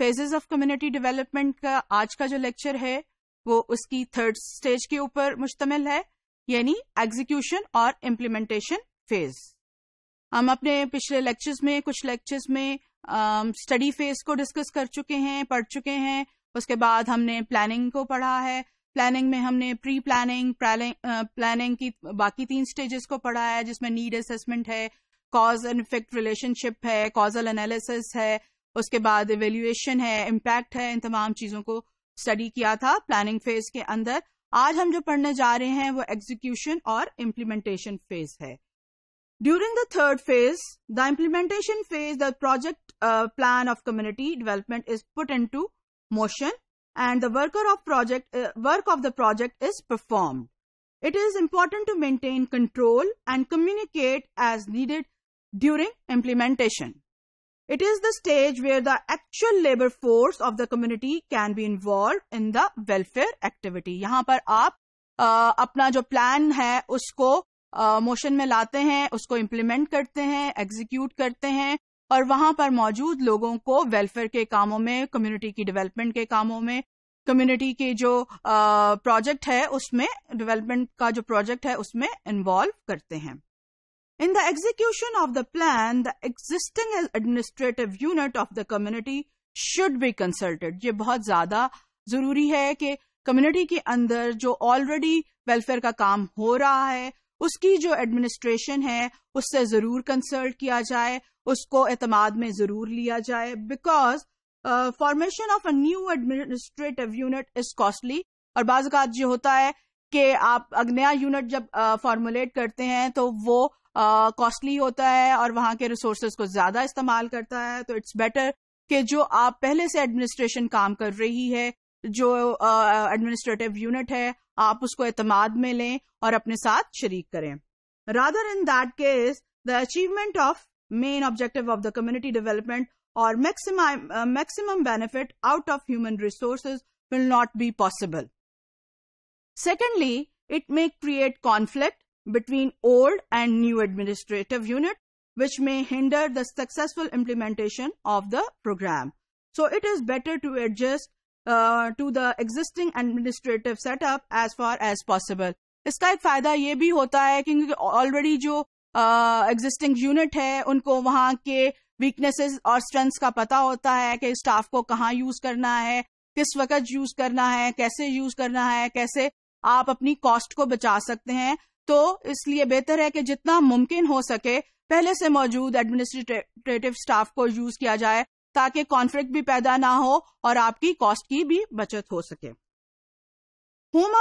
Phases of community development का आज का जो लेक्चर है वो उसकी थर्ड स्टेज के ऊपर मुश्तमिल है यानी एग्जीक्यूशन और इम्प्लीमेंटेशन फेज हम अपने पिछले लेक्चर्स में कुछ लेक्चर्स में स्टडी फेज को डिस्कस कर चुके हैं पढ़ चुके हैं उसके बाद हमने प्लानिंग को पढ़ा है प्लानिंग में हमने प्री प्लानिंग प्लानिंग की बाकी तीन स्टेजेस को पढ़ा है जिसमें नीड असेसमेंट है कॉज एंड इफेक्ट रिलेशनशिप है कॉजल एनालिसिस है उसके बाद इवेल्यूएशन है इम्पैक्ट है इन तमाम चीजों को स्टडी किया था प्लानिंग फेज के अंदर आज हम जो पढ़ने जा रहे हैं वो एग्जीक्यूशन और इम्प्लीमेंटेशन फेज है during the third phase the implementation phase the project plan of community development is put into motion and the worker of project work of the project is perform it is important to maintain control and communicate as needed during implementation it is the stage where the actual labour force of the community can be involve in the welfare activity यहां पर आप आ, अपना जो plan है उसको motion में लाते हैं उसको इम्प्लीमेंट करते हैं एग्जीक्यूट करते हैं और वहां पर मौजूद लोगों को वेलफेयर के कामों में कम्युनिटी की डेवलपमेंट के कामों में कम्युनिटी के जो प्रोजेक्ट है उसमें डेवलपमेंट का जो प्रोजेक्ट है उसमें इन्वॉल्व करते हैं In the execution of the plan, the existing administrative unit of the community should be consulted. ये बहुत ज्यादा जरूरी है कि कम्युनिटी के अंदर जो ऑलरेडी वेलफेयर का काम हो रहा है उसकी जो एडमिनिस्ट्रेशन है उससे जरूर कंसल्ट किया जाए उसको एतमाद में जरूर लिया जाए because formation of a new administrative unit is costly और बाज जो होता है कि आप अग्नया यूनिट जब फॉर्मुलेट uh, करते हैं तो वो कॉस्टली uh, होता है और वहां के रिसोर्सेज को ज्यादा इस्तेमाल करता है तो इट्स बेटर कि जो आप पहले से एडमिनिस्ट्रेशन काम कर रही है जो एडमिनिस्ट्रेटिव uh, यूनिट है आप उसको एतमाद में लें और अपने साथ शरीक करें rather in that case the achievement of main objective of the community development और maximum benefit out of human resources will not be possible secondly it may create conflict between old and new administrative unit which may hinder the successful implementation of the program. So it is better to adjust uh, to the existing administrative setup as far as possible. इसका एक फायदा ये भी होता है क्योंकि already जो existing uh, unit है उनको वहाँ के वीकनेसेस और स्ट्रेंथ्स का पता होता है कि स्टाफ को कहाँ यूज करना है किस वक्त यूज करना है कैसे यूज करना है कैसे आप अपनी कॉस्ट को बचा सकते हैं तो इसलिए बेहतर है कि जितना मुमकिन हो सके पहले से मौजूद एडमिनिस्ट्रेटिव स्टाफ को यूज किया जाए ताकि कॉन्फ्लिक्ट भी पैदा ना हो और आपकी कॉस्ट की भी बचत हो सके home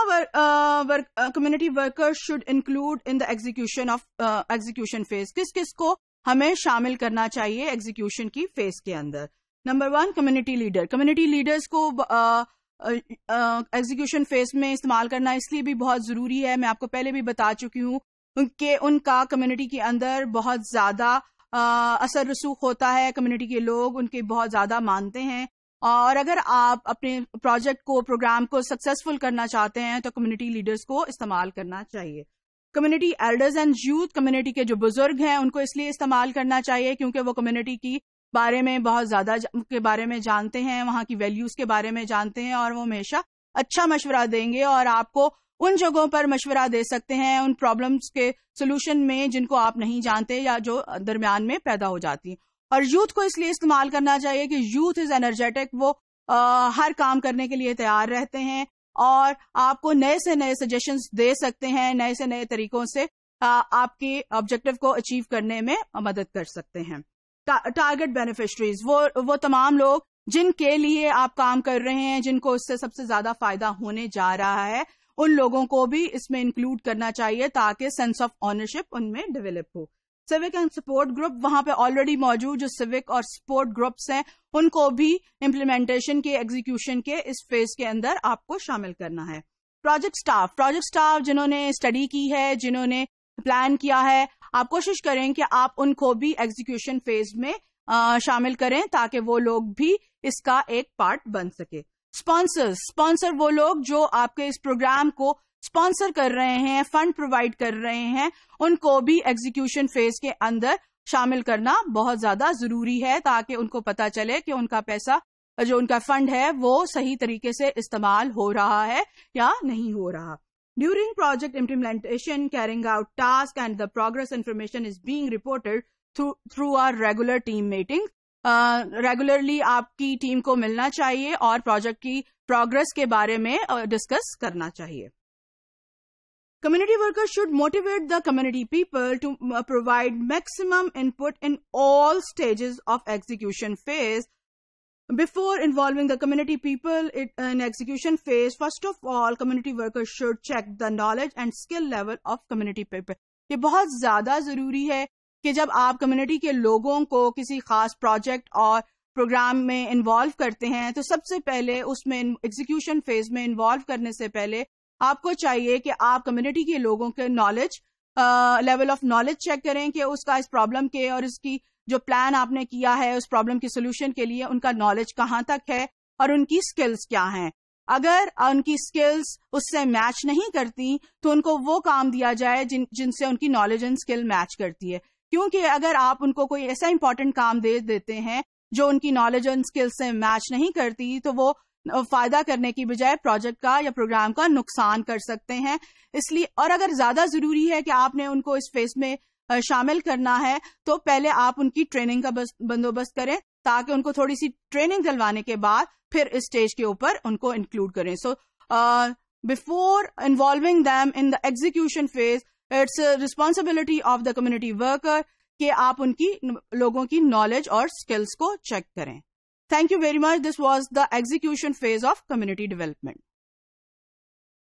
community workers should include in the execution of execution phase किस किस को हमें शामिल करना चाहिए एग्जीक्यूशन की फेज के अंदर number one community leader community leaders को uh, एग्जीक्यूशन फेज में इस्तेमाल करना इसलिए भी बहुत जरूरी है मैं आपको पहले भी बता चुकी हूँ कि उनका कम्युनिटी के अंदर बहुत ज्यादा असर रसूख होता है कम्युनिटी के लोग उनके बहुत ज्यादा मानते हैं और अगर आप अपने प्रोजेक्ट को प्रोग्राम को सक्सेसफुल करना चाहते हैं तो कम्युनिटी लीडर्स को इस्तेमाल करना चाहिए community elders and youth community के जो बुजुर्ग हैं उनको इसलिए इस्तेमाल करना चाहिए क्योंकि वो कम्युनिटी की बारे में बहुत ज़्यादा के बारे में जानते हैं वहां की वैल्यूज़ के बारे में जानते हैं और वो हमेशा अच्छा मशवरा देंगे और आपको उन जगहों पर मशवरा दे सकते हैं उन प्रॉब्लम्स के सोल्यूशन में जिनको आप नहीं जानते या जो दरमियान में पैदा हो जाती है और यूथ को इसलिए इस्तेमाल करना चाहिए कि यूथ इज एनर्जेटिक वो आ, हर काम करने के लिए तैयार रहते हैं और आपको नए से नए सजेशन दे सकते हैं नए से नए तरीकों से आ, आपके ऑब्जेक्टिव को अचीव करने में मदद कर सकते हैं टारगेट बेनिफिशरीज वो वो तमाम लोग जिनके लिए आप काम कर रहे हैं जिनको इससे सबसे ज्यादा फायदा होने जा रहा है उन लोगों को भी इसमें इंक्लूड करना चाहिए ताकि सेंस ऑफ ऑनरशिप उनमें डेवलप हो सिविक एंड सपोर्ट ग्रुप वहां पे ऑलरेडी मौजूद जो सिविक और सपोर्ट ग्रुप्स हैं उनको भी इम्प्लीमेंटेशन के एग्जीक्यूशन के इस फेज के अंदर आपको शामिल करना है प्रोजेक्ट स्टाफ प्रोजेक्ट स्टाफ जिन्होंने स्टडी की है जिन्होंने प्लान किया है आप कोशिश करें कि आप उनको भी एग्जीक्यूशन फेज में आ, शामिल करें ताकि वो लोग भी इसका एक पार्ट बन सके स्पॉन्सर्स स्पॉन्सर वो लोग जो आपके इस प्रोग्राम को स्पॉन्सर कर रहे हैं फंड प्रोवाइड कर रहे हैं उनको भी एग्जीक्यूशन फेज के अंदर शामिल करना बहुत ज्यादा जरूरी है ताकि उनको पता चले कि उनका पैसा जो उनका फंड है वो सही तरीके से इस्तेमाल हो रहा है या नहीं हो रहा During project implementation, carrying out tasks and the progress information is being reported through, through our regular team meetings. Uh, regularly, uh, आपकी team को मिलना चाहिए और project की progress के बारे में uh, discuss करना चाहिए Community workers should motivate the community people to uh, provide maximum input in all stages of execution phase Before involving the community people in execution phase, first of all, community workers should check the knowledge and skill level of community people. ये बहुत ज्यादा जरूरी है कि जब आप community के लोगों को किसी खास प्रोजेक्ट और प्रोग्राम में इन्वॉल्व करते हैं तो सबसे पहले उसमें एग्जीक्यूशन फेज में इन्वॉल्व करने से पहले आपको चाहिए कि आप कम्युनिटी के लोगों के knowledge level of knowledge check करें कि उसका इस प्रॉब्लम के और इसकी जो प्लान आपने किया है उस प्रॉब्लम के सोल्यूशन के लिए उनका नॉलेज कहाँ तक है और उनकी स्किल्स क्या हैं अगर उनकी स्किल्स उससे मैच नहीं करती तो उनको वो काम दिया जाए जिन जिनसे उनकी नॉलेज एंड स्किल मैच करती है क्योंकि अगर आप उनको कोई ऐसा इंपॉर्टेंट काम दे देते हैं जो उनकी नॉलेज एंड स्किल्स से मैच नहीं करती तो वो फायदा करने की बजाय प्रोजेक्ट का या प्रोग्राम का नुकसान कर सकते हैं इसलिए और अगर ज्यादा जरूरी है कि आपने उनको इस फेज में शामिल करना है तो पहले आप उनकी ट्रेनिंग का बंदोबस्त करें ताकि उनको थोड़ी सी ट्रेनिंग दिलवाने के बाद फिर स्टेज के ऊपर उनको इंक्लूड करें so before involving them in the execution phase it's responsibility of the community worker कि आप उनकी लोगों की नॉलेज और स्किल्स को चेक करें thank you very much this was the execution phase of community development